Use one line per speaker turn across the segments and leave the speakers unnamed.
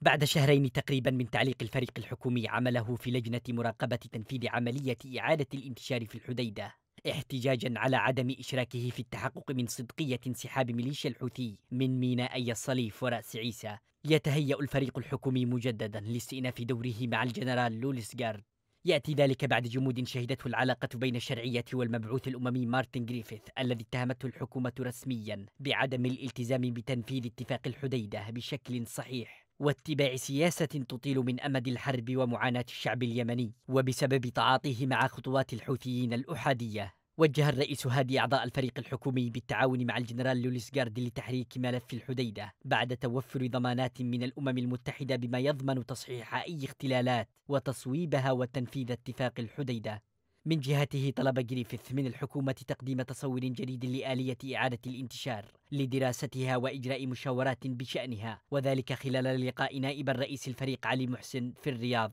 بعد شهرين تقريبا من تعليق الفريق الحكومي عمله في لجنة مراقبة تنفيذ عملية إعادة الانتشار في الحديدة احتجاجا على عدم إشراكه في التحقق من صدقية انسحاب ميليشيا الحوثي من ميناء أي الصليف ورأس عيسى يتهيأ الفريق الحكومي مجددا لاستئناف دوره مع الجنرال لوليس جارد يأتي ذلك بعد جمود شهدته العلاقة بين الشرعية والمبعوث الأممي مارتن جريفيث الذي اتهمته الحكومة رسميا بعدم الالتزام بتنفيذ اتفاق الحديدة بشكل صحيح واتباع سياسة تطيل من أمد الحرب ومعاناة الشعب اليمني وبسبب تعاطيه مع خطوات الحوثيين الأحادية وجه الرئيس هادي أعضاء الفريق الحكومي بالتعاون مع الجنرال لوليس جارد لتحريك ملف الحديدة بعد توفر ضمانات من الأمم المتحدة بما يضمن تصحيح أي اختلالات وتصويبها وتنفيذ اتفاق الحديدة من جهته طلب جريفيث من الحكومة تقديم تصور جديد لآلية إعادة الانتشار لدراستها وإجراء مشاورات بشأنها وذلك خلال لقاء نائب الرئيس الفريق علي محسن في الرياض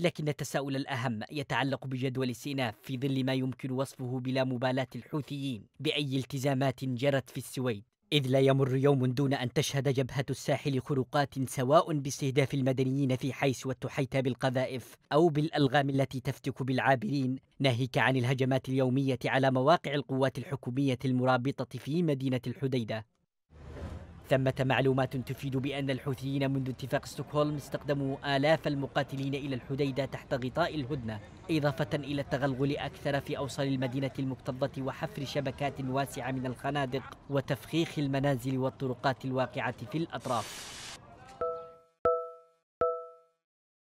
لكن التساؤل الأهم يتعلق بجدول السيناف في ظل ما يمكن وصفه بلا مبالاة الحوثيين بأي التزامات جرت في السويد إذ لا يمر يوم دون أن تشهد جبهة الساحل خروقات سواء باستهداف المدنيين في حيس والتحيتة بالقذائف أو بالألغام التي تفتك بالعابرين ناهيك عن الهجمات اليومية على مواقع القوات الحكومية المرابطة في مدينة الحديدة ثمة معلومات تفيد بأن الحوثيين منذ اتفاق ستوكهولم استخدموا آلاف المقاتلين إلى الحديدة تحت غطاء الهدنة إضافة إلى التغلغل أكثر في أوصال المدينة المكتظة وحفر شبكات واسعة من الخنادق وتفخيخ المنازل والطرقات الواقعة في الأطراف